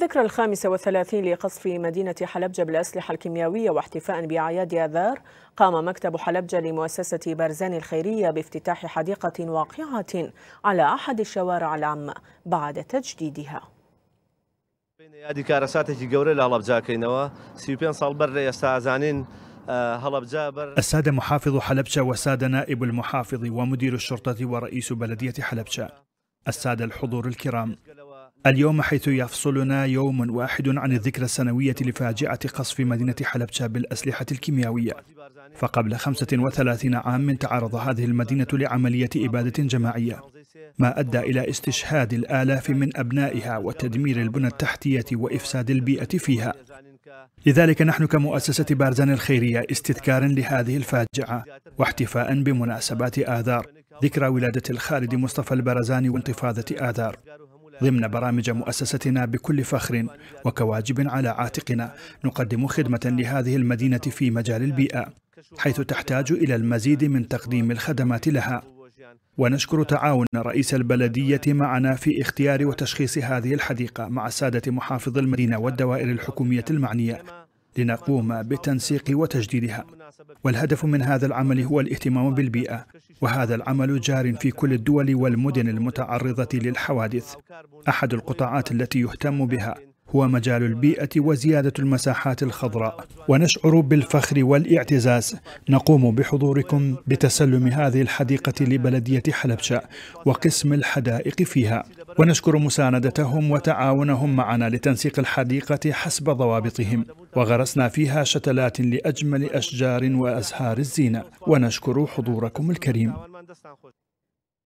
ذكرى الخامسة والثلاثين لقصف مدينة حلبجة بالأسلحة الكيميائية واحتفاء بأعياد آذار قام مكتب حلبجة لمؤسسة بارزان الخيرية بافتتاح حديقة واقعة على أحد الشوارع العامة بعد تجديدها یادی کارەساتێکی گەورە لە هەڵبجاکەینەوە سی پێ ساڵ السادة محافظ حلبشة والسادة نائب المحافظ ومدير الشرطة ورئيس بلدية حلبشة السادة الحضور الكرام اليوم حيث يفصلنا يوم واحد عن الذكرى السنوية لفاجعة قصف مدينة حلبشة بالأسلحة الكيميائية فقبل 35 عام تعرض هذه المدينة لعملية إبادة جماعية ما أدى إلى استشهاد الآلاف من أبنائها وتدمير البنى التحتية وإفساد البيئة فيها لذلك نحن كمؤسسة بارزان الخيرية استذكارا لهذه الفاجعة واحتفاء بمناسبات آذار ذكرى ولادة الخالد مصطفى البرزاني وانتفاضة آذار ضمن برامج مؤسستنا بكل فخر وكواجب على عاتقنا نقدم خدمة لهذه المدينة في مجال البيئة حيث تحتاج إلى المزيد من تقديم الخدمات لها ونشكر تعاون رئيس البلدية معنا في اختيار وتشخيص هذه الحديقة مع سادة محافظ المدينة والدوائر الحكومية المعنية لنقوم بتنسيق وتجديدها والهدف من هذا العمل هو الاهتمام بالبيئة وهذا العمل جار في كل الدول والمدن المتعرضة للحوادث أحد القطاعات التي يهتم بها هو مجال البيئة وزيادة المساحات الخضراء ونشعر بالفخر والاعتزاز نقوم بحضوركم بتسلم هذه الحديقة لبلدية حلبشة وقسم الحدائق فيها ونشكر مساندتهم وتعاونهم معنا لتنسيق الحديقة حسب ضوابطهم وغرسنا فيها شتلات لأجمل أشجار وأزهار الزينة ونشكر حضوركم الكريم